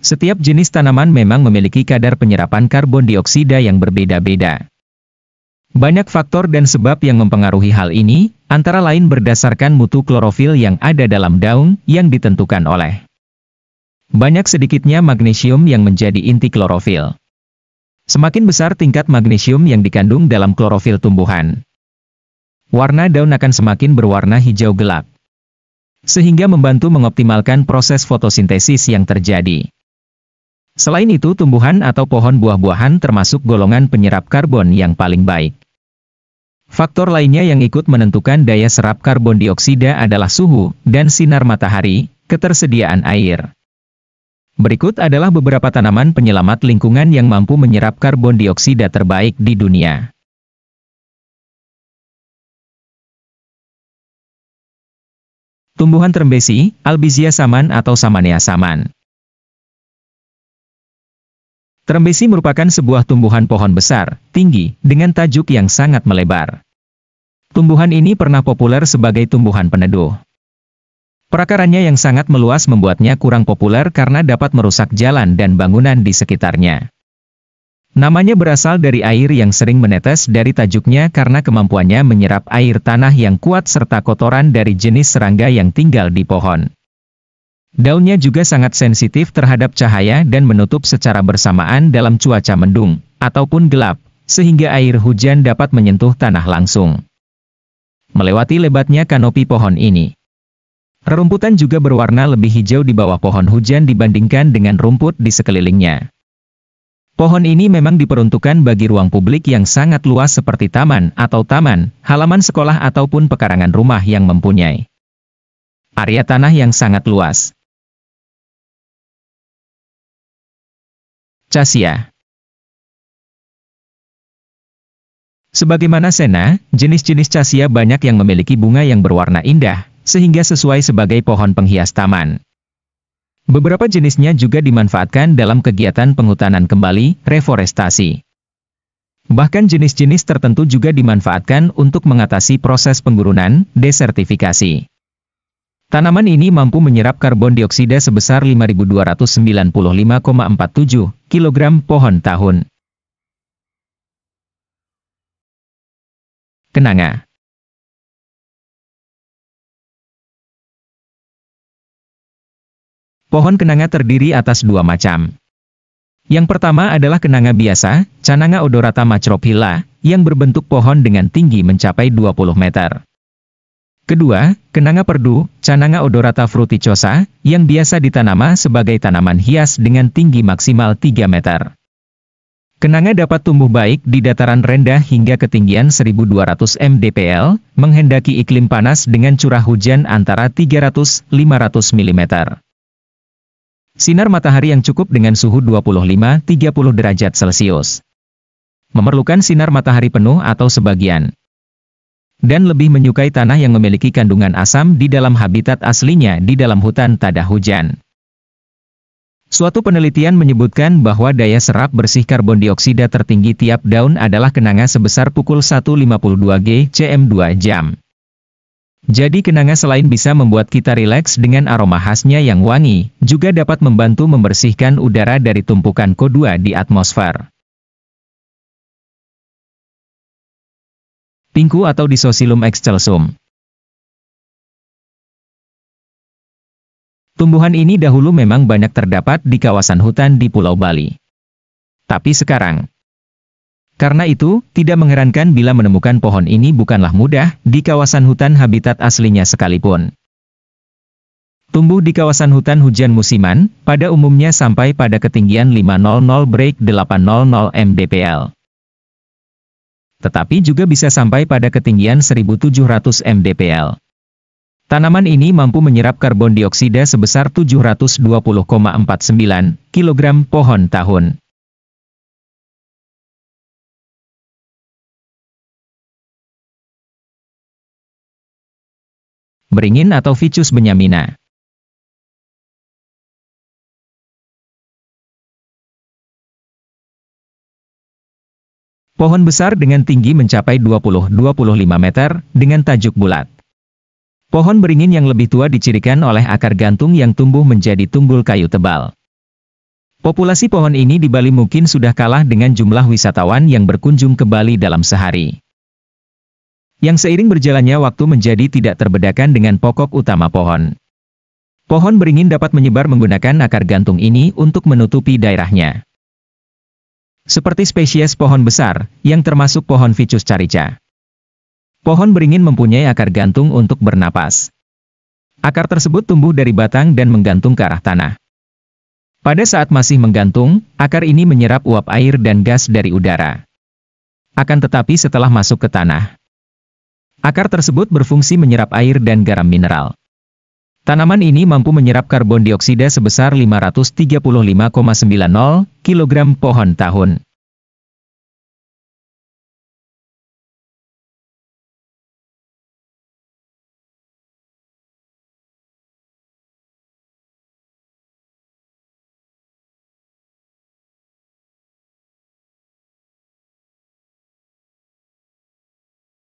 Setiap jenis tanaman memang memiliki kadar penyerapan karbon dioksida yang berbeda-beda. Banyak faktor dan sebab yang mempengaruhi hal ini, antara lain berdasarkan mutu klorofil yang ada dalam daun yang ditentukan oleh banyak sedikitnya magnesium yang menjadi inti klorofil. Semakin besar tingkat magnesium yang dikandung dalam klorofil tumbuhan, warna daun akan semakin berwarna hijau gelap, sehingga membantu mengoptimalkan proses fotosintesis yang terjadi. Selain itu tumbuhan atau pohon buah-buahan termasuk golongan penyerap karbon yang paling baik. Faktor lainnya yang ikut menentukan daya serap karbon dioksida adalah suhu dan sinar matahari, ketersediaan air. Berikut adalah beberapa tanaman penyelamat lingkungan yang mampu menyerap karbon dioksida terbaik di dunia. Tumbuhan trembesi, Albizia saman atau Samania saman. Trembesi merupakan sebuah tumbuhan pohon besar, tinggi, dengan tajuk yang sangat melebar. Tumbuhan ini pernah populer sebagai tumbuhan peneduh. Perakarannya yang sangat meluas membuatnya kurang populer karena dapat merusak jalan dan bangunan di sekitarnya. Namanya berasal dari air yang sering menetes dari tajuknya karena kemampuannya menyerap air tanah yang kuat serta kotoran dari jenis serangga yang tinggal di pohon. Daunnya juga sangat sensitif terhadap cahaya dan menutup secara bersamaan dalam cuaca mendung, ataupun gelap, sehingga air hujan dapat menyentuh tanah langsung. Melewati lebatnya kanopi pohon ini. Rerumputan juga berwarna lebih hijau di bawah pohon hujan dibandingkan dengan rumput di sekelilingnya. Pohon ini memang diperuntukkan bagi ruang publik yang sangat luas seperti taman atau taman, halaman sekolah ataupun pekarangan rumah yang mempunyai area tanah yang sangat luas. Cassia. Sebagaimana Sena, jenis-jenis chasia banyak yang memiliki bunga yang berwarna indah, sehingga sesuai sebagai pohon penghias taman. Beberapa jenisnya juga dimanfaatkan dalam kegiatan penghutanan kembali, reforestasi. Bahkan jenis-jenis tertentu juga dimanfaatkan untuk mengatasi proses penggurunan, desertifikasi. Tanaman ini mampu menyerap karbon dioksida sebesar 5.295,47 kg pohon tahun. Kenanga Pohon kenanga terdiri atas dua macam. Yang pertama adalah kenanga biasa, Cananga odorata macrophylla, yang berbentuk pohon dengan tinggi mencapai 20 meter. Kedua, kenanga perdu, cananga odorata fruticosa, yang biasa ditanama sebagai tanaman hias dengan tinggi maksimal 3 meter. Kenanga dapat tumbuh baik di dataran rendah hingga ketinggian 1200 mdpl, menghendaki iklim panas dengan curah hujan antara 300-500 mm. Sinar matahari yang cukup dengan suhu 25-30 derajat Celcius. Memerlukan sinar matahari penuh atau sebagian dan lebih menyukai tanah yang memiliki kandungan asam di dalam habitat aslinya di dalam hutan tada hujan. Suatu penelitian menyebutkan bahwa daya serap bersih karbon dioksida tertinggi tiap daun adalah kenanga sebesar pukul 1.52 G CM2 jam. Jadi kenanga selain bisa membuat kita rileks dengan aroma khasnya yang wangi, juga dapat membantu membersihkan udara dari tumpukan CO2 di atmosfer. pinku atau Disosilum excelsum. Tumbuhan ini dahulu memang banyak terdapat di kawasan hutan di Pulau Bali. Tapi sekarang, karena itu, tidak mengherankan bila menemukan pohon ini bukanlah mudah di kawasan hutan habitat aslinya sekalipun. Tumbuh di kawasan hutan hujan musiman, pada umumnya sampai pada ketinggian 500 break 800 mdpl tetapi juga bisa sampai pada ketinggian 1700 mdpl. Tanaman ini mampu menyerap karbon dioksida sebesar 720,49 kg pohon tahun. Beringin atau Ficus benyamina Pohon besar dengan tinggi mencapai 20-25 meter, dengan tajuk bulat. Pohon beringin yang lebih tua dicirikan oleh akar gantung yang tumbuh menjadi tumbul kayu tebal. Populasi pohon ini di Bali mungkin sudah kalah dengan jumlah wisatawan yang berkunjung ke Bali dalam sehari. Yang seiring berjalannya waktu menjadi tidak terbedakan dengan pokok utama pohon. Pohon beringin dapat menyebar menggunakan akar gantung ini untuk menutupi daerahnya. Seperti spesies pohon besar, yang termasuk pohon Ficus carica. Pohon beringin mempunyai akar gantung untuk bernapas. Akar tersebut tumbuh dari batang dan menggantung ke arah tanah. Pada saat masih menggantung, akar ini menyerap uap air dan gas dari udara. Akan tetapi setelah masuk ke tanah, akar tersebut berfungsi menyerap air dan garam mineral. Tanaman ini mampu menyerap karbon dioksida sebesar 535,90 kg pohon tahun.